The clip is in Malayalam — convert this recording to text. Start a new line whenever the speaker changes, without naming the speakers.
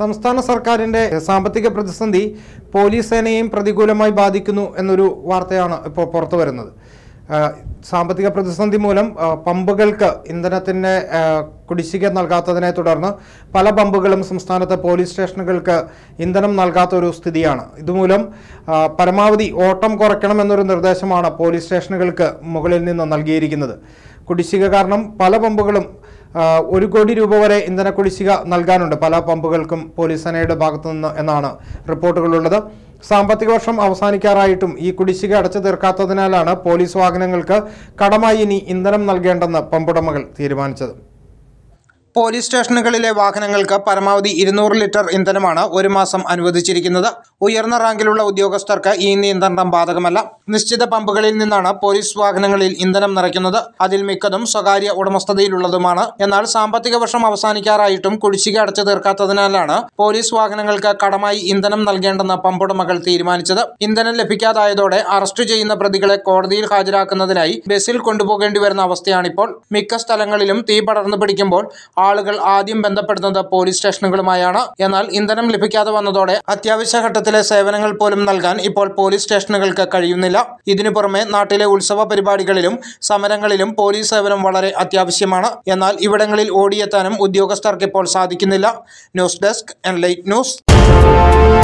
സംസ്ഥാന സർക്കാരിന്റെ സാമ്പത്തിക പ്രതിസന്ധി പോലീസ് സേനയെയും പ്രതികൂലമായി ബാധിക്കുന്നു എന്നൊരു വാർത്തയാണ് ഇപ്പോൾ പുറത്തു വരുന്നത് സാമ്പത്തിക പ്രതിസന്ധി മൂലം പമ്പുകൾക്ക് ഇന്ധനത്തിൻ്റെ കുടിശ്ശിക നൽകാത്തതിനെ തുടർന്ന് പല പമ്പുകളും സംസ്ഥാനത്തെ പോലീസ് സ്റ്റേഷനുകൾക്ക് ഇന്ധനം നൽകാത്ത ഒരു സ്ഥിതിയാണ് ഇതുമൂലം പരമാവധി ഓട്ടം കുറയ്ക്കണമെന്നൊരു നിർദ്ദേശമാണ് പോലീസ് സ്റ്റേഷനുകൾക്ക് മുകളിൽ നിന്ന് നൽകിയിരിക്കുന്നത് കുടിശ്ശിക കാരണം പല പമ്പുകളും ഒരു കോടി രൂപ വരെ ഇന്ധന കുടിശ്ശിക നൽകാനുണ്ട് പല പമ്പുകൾക്കും പോലീസ് സേനയുടെ ഭാഗത്തുനിന്ന് എന്നാണ് റിപ്പോർട്ടുകളുള്ളത് സാമ്പത്തിക വർഷം അവസാനിക്കാറായിട്ടും ഈ കുടിശ്ശിക അടച്ചു തീർക്കാത്തതിനാലാണ് പോലീസ് വാഹനങ്ങൾക്ക് കടമായി ഇനി ഇന്ധനം നൽകേണ്ടെന്ന് പമ്പുടമകൾ തീരുമാനിച്ചത് പോലീസ് സ്റ്റേഷനുകളിലെ വാഹനങ്ങൾക്ക് പരമാവധി ഇരുന്നൂറ് ലിറ്റർ ഇന്ധനമാണ് ഒരു മാസം അനുവദിച്ചിരിക്കുന്നത് ഉയർന്ന റാങ്കിലുള്ള ഉദ്യോഗസ്ഥർക്ക് ഈ നിയന്ത്രണം ബാധകമല്ല നിശ്ചിത പമ്പുകളിൽ നിന്നാണ് പോലീസ് വാഹനങ്ങളിൽ ഇന്ധനം നിറയ്ക്കുന്നത് അതിൽ മിക്കതും സ്വകാര്യ ഉടമസ്ഥതയിലുള്ളതുമാണ് എന്നാൽ സാമ്പത്തിക വർഷം അവസാനിക്കാറായിട്ടും കുടിശ്ശിക അടച്ചു തീർക്കാത്തതിനാലാണ് പോലീസ് വാഹനങ്ങൾക്ക് കടമായി ഇന്ധനം നൽകേണ്ടെന്ന് പമ്പുടമകൾ തീരുമാനിച്ചത് ഇന്ധനം ലഭിക്കാതായതോടെ അറസ്റ്റ് ചെയ്യുന്ന പ്രതികളെ കോടതിയിൽ ഹാജരാക്കുന്നതിനായി ബസ്സിൽ കൊണ്ടുപോകേണ്ടി വരുന്ന അവസ്ഥയാണിപ്പോൾ മിക്ക സ്ഥലങ്ങളിലും തീ പടർന്നു പിടിക്കുമ്പോൾ ആളുകൾ ആദ്യം ബന്ധപ്പെടുന്നത് പോലീസ് സ്റ്റേഷനുകളുമായാണ് എന്നാൽ ഇന്ധനം ലഭിക്കാതെ വന്നതോടെ അത്യാവശ്യ ഘട്ടത്തിലെ സേവനങ്ങൾ പോലും നൽകാൻ ഇപ്പോൾ പോലീസ് സ്റ്റേഷനുകൾക്ക് കഴിയുന്നില്ല ഇതിനു പുറമെ നാട്ടിലെ ഉത്സവ പരിപാടികളിലും സമരങ്ങളിലും പോലീസ് സേവനം വളരെ അത്യാവശ്യമാണ് എന്നാൽ ഇവിടങ്ങളിൽ ഓടിയെത്താനും ഉദ്യോഗസ്ഥർക്ക് ഇപ്പോൾ സാധിക്കുന്നില്ല news desk and light news